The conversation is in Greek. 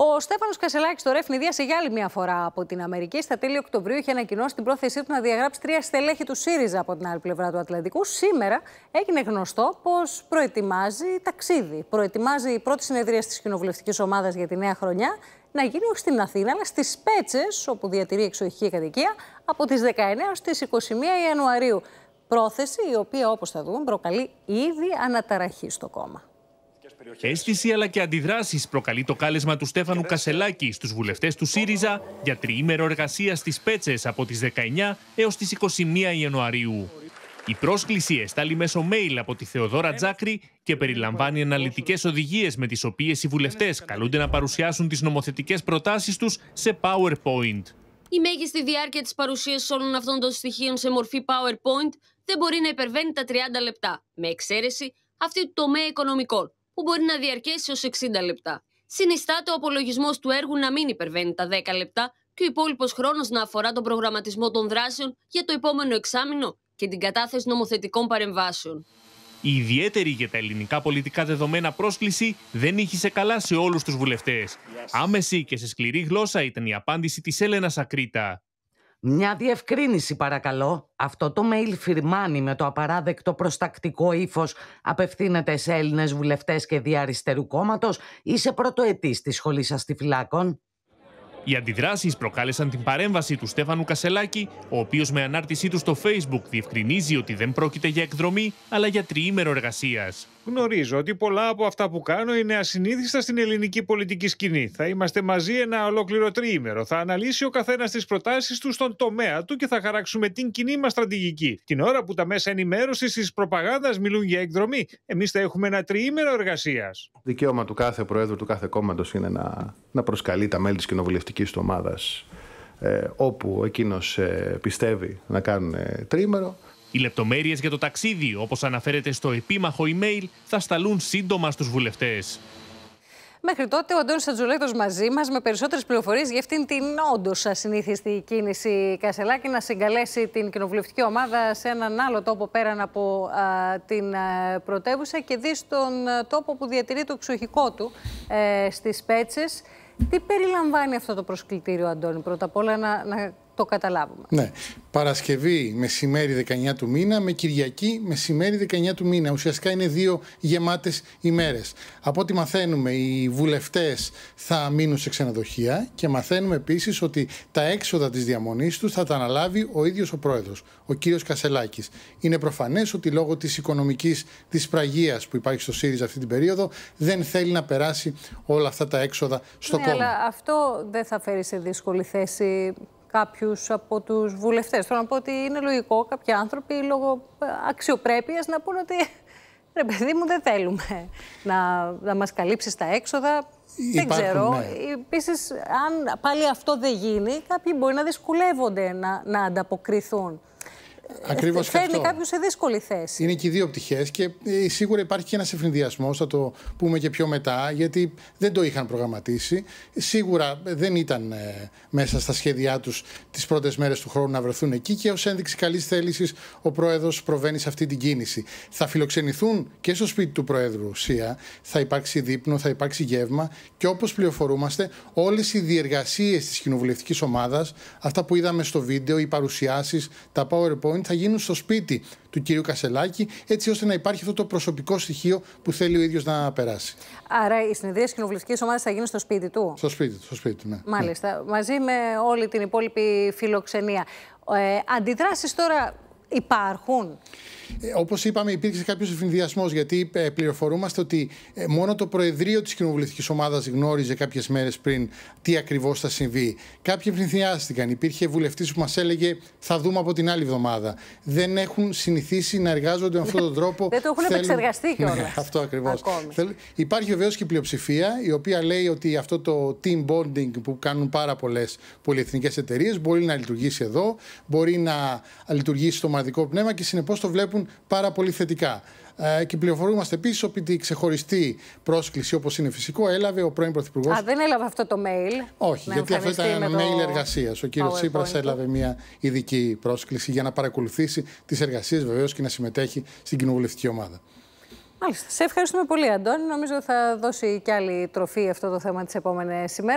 Ο Στέφανος Κασελάκης ρεύνη ευνηδίασε για άλλη μια φορά από την Αμερική. Στα τέλη Οκτωβρίου είχε ανακοινώσει την πρόθεσή του να διαγράψει τρία στελέχη του ΣΥΡΙΖΑ από την άλλη πλευρά του Ατλαντικού. Σήμερα έγινε γνωστό πως προετοιμάζει ταξίδι. Προετοιμάζει η πρώτη συνεδρία της κοινοβουλευτικής ομάδας για τη νέα χρονιά να γίνει όχι στην Αθήνα, αλλά στις Πέτσες, όπου διατηρεί εξοχική κατοικία, από τις 19 έως τις 21 Ιανουαρίου. Πρόθεση η οποία, όπως θα δούμε, προκαλεί ήδη αναταραχή στο κόμμα. Αίσθηση αλλά και αντιδράσεις προκαλεί το κάλεσμα του Στέφανου Κασελάκη στους βουλευτές του ΣΥΡΙΖΑ για τριήμερο εργασία στις Πέτσες από τις 19 έως τις 21 Ιανουαρίου. Η πρόσκληση εστάλει μέσω mail από τη Θεοδόρα Τζάκρη και περιλαμβάνει αναλυτικές οδηγίες με τις οποίες οι βουλευτές καλούνται να παρουσιάσουν τις νομοθετικές προτάσεις τους σε PowerPoint. Η μέγιστη διάρκεια της παρουσίαση όλων αυτών των στοιχείων σε μορφή PowerPoint δεν μπορεί να υπερβαίνει τα 30 λεπτά, με εξαίρεση αυτή του τομέα οικονομικών, που μπορεί να διαρκέσει ως 60 λεπτά. Συνιστάται ο απολογισμός του έργου να μην υπερβαίνει τα 10 λεπτά και ο υπόλοιπος χρόνος να αφορά τον προγραμματισμό των δράσεων για το επόμενο εξάμεινο και την κατάθεση νομοθετικών παρεμβάσεων. Η ιδιαίτερη για τα ελληνικά πολιτικά δεδομένα πρόσκληση δεν ήχησε καλά σε όλους τους βουλευτές. Yes. Άμεση και σε σκληρή γλώσσα ήταν η απάντηση της Έλενας Ακρίτα. Μια διευκρίνηση παρακαλώ. Αυτό το mail φυρμάνει με το απαράδεκτο προστακτικό ύφος απευθύνεται σε Έλληνες βουλευτές και διαριστερού κόμματος ή σε πρωτοετή τη σχολή αστιφυλάκων. Οι αντιδράσεις προκάλεσαν την παρέμβαση του Στέφανου Κασελάκη, ο οποίος με ανάρτησή του στο Facebook διευκρινίζει ότι δεν πρόκειται για εκδρομή, αλλά για τριήμερο εργασίας. Γνωρίζω ότι πολλά από αυτά που κάνω είναι ασυνήθιστα στην ελληνική πολιτική σκηνή. Θα είμαστε μαζί ένα ολόκληρο τριήμερο. Θα αναλύσει ο καθένας τις προτάσεις του στον τομέα του και θα χαράξουμε την κοινή μας στρατηγική. Την ώρα που τα μέσα ενημέρωσης της προπαγάνδας μιλούν για εκδρομή, εμείς θα έχουμε ένα τριήμερο εργασίας. Δικαίωμα του κάθε Προέδρου του κάθε κόμματος είναι να, να προσκαλεί τα μέλη της κοινοβουλευτικής του ομάδας ε, όπου εκείνος ε, πιστεύει να κάνουν ε, τρίμερο οι λεπτομέρειες για το ταξίδι, όπως αναφέρεται στο επίμαχο email, θα σταλούν σύντομα στους βουλευτές. Μέχρι τότε, ο Αντώνης μαζί μας με περισσότερες πληροφορίες για αυτήν την όντως ασυνήθιστη κίνηση Κασελάκη να συγκαλέσει την κοινοβουλευτική ομάδα σε έναν άλλο τόπο πέραν από α, την πρωτεύουσα και δει στον τόπο που διατηρεί το ψυχικό του ε, στις Πέτσες. Τι περιλαμβάνει αυτό το προσκλητήριο, Αντώνη, πρώτα απ' όλα να το καταλάβουμε. Ναι. Παρασκευή μεσημέρι 19 του μήνα με Κυριακή μεσημέρι 19 του μήνα. Ουσιαστικά είναι δύο γεμάτες ημέρες. Από ό,τι μαθαίνουμε, οι βουλευτές θα μείνουν σε ξενοδοχεία και μαθαίνουμε επίσης ότι τα έξοδα της διαμονής τους θα τα αναλάβει ο ίδιος ο πρόεδρος, ο κύριος Κασελάκης. Είναι προφανές ότι λόγω της οικονομικής δυσπραγίας που υπάρχει στο ΣΥΡΙΖΑ αυτή την περίοδο δεν θέλει να περάσει όλα αυτά τα έξοδα στο ναι, Αλλά αυτό δεν θα φέρει σε δύσκολη θέση κάποιους από τους βουλευτές. Θέλω να πω ότι είναι λογικό κάποιοι άνθρωποι λόγω αξιοπρέπειας να πούνε ότι ρε παιδί μου, δεν θέλουμε να, να μας καλύψεις τα έξοδα. δεν ξέρω. Ναι. Επίσης, αν πάλι αυτό δεν γίνει, κάποιοι μπορεί να δυσκολεύονται να, να ανταποκριθούν. Ε, Ακριβώς Φέρνει κάποιο σε δύσκολη θέση. Είναι και οι δύο πτυχές και ε, σίγουρα υπάρχει και ένας ευνηδιασμό, θα το πούμε και πιο μετά, γιατί δεν το είχαν προγραμματίσει. Σίγουρα δεν ήταν ε, μέσα στα σχέδιά τους τις πρώτες μέρες του χρόνου να βρεθούν εκεί και ως ένδειξη καλής θέλησης ο πρόεδρος προβαίνει σε αυτή την κίνηση. Θα φιλοξενηθούν και στο σπίτι του πρόεδρου θα υπάρξει δείπνο, θα υπάρξει γεύμα και όπως πληροφορούμαστε, όλες οι διεργασίες της κοινοβουλευτικής ομάδας, αυτά που είδαμε στο βίντεο, οι παρουσιάσεις, τα PowerPoint θα γίνουν στο σπίτι του κυρίου Κασελάκη, έτσι ώστε να υπάρχει αυτό το προσωπικό στοιχείο που θέλει ο ίδιος να περάσει. Άρα οι συνεδρίες τη κοινοβουλευτική ομάδα θα γίνουν στο σπίτι του. Στο σπίτι του, στο σπίτι ναι. Μάλιστα. Μαζί με όλη την υπόλοιπη φιλοξενία. Ε, αντιδράσεις τώρα υπάρχουν. Ε, Όπως είπαμε, υπήρξε κάποιος ευνηδιασμό γιατί ε, πληροφορούμαστε ότι ε, μόνο το Προεδρείο της Κοινοβουλευτικής Ομάδας γνώριζε κάποιες μέρες πριν τι ακριβώς θα συμβεί. Κάποιοι ευνηδιάστηκαν. Υπήρχε βουλευτής που μας έλεγε Θα δούμε από την άλλη εβδομάδα. Δεν έχουν συνηθίσει να εργάζονται με αυτόν τον τρόπο. Δεν το έχουν Θέλουν... επεξεργαστεί ναι, κιόλας. αυτό ακριβώς. Θέλ... Υπάρχει βεβαίως και η πλειοψηφία η οποία λέει ότι αυτό το team bonding που κάνουν πάρα πολλές πολυεθνικές εταιρείες μπορεί να λειτουργήσει εδώ, μπορεί να λειτουργήσει στο ομαδικό πνεύμα και συνεπώς το βλέπουν πάρα πολύ θετικά. Ε, και πληροφορούμαστε επίσης ότι τη ξεχωριστή πρόσκληση, όπως είναι φυσικό, έλαβε ο πρώην Πρωθυπουργός. Α, δεν έλαβε αυτό το mail. Όχι, γιατί αυτό ήταν ένα το... mail εργασίας. Ο κύριος Τσίπρας έλαβε μια ειδική πρόσκληση για να παρακολουθήσει τις εργασίες βεβαίως και να συμμετέχει στην κοινοβουλευτική ομάδα. Μάλιστα. Σε ευχαριστούμε πολύ, Αντώνη. Νομίζω θα δώσει κι άλλη τροφή αυτό το θέμα τις επόμενες ημέρες.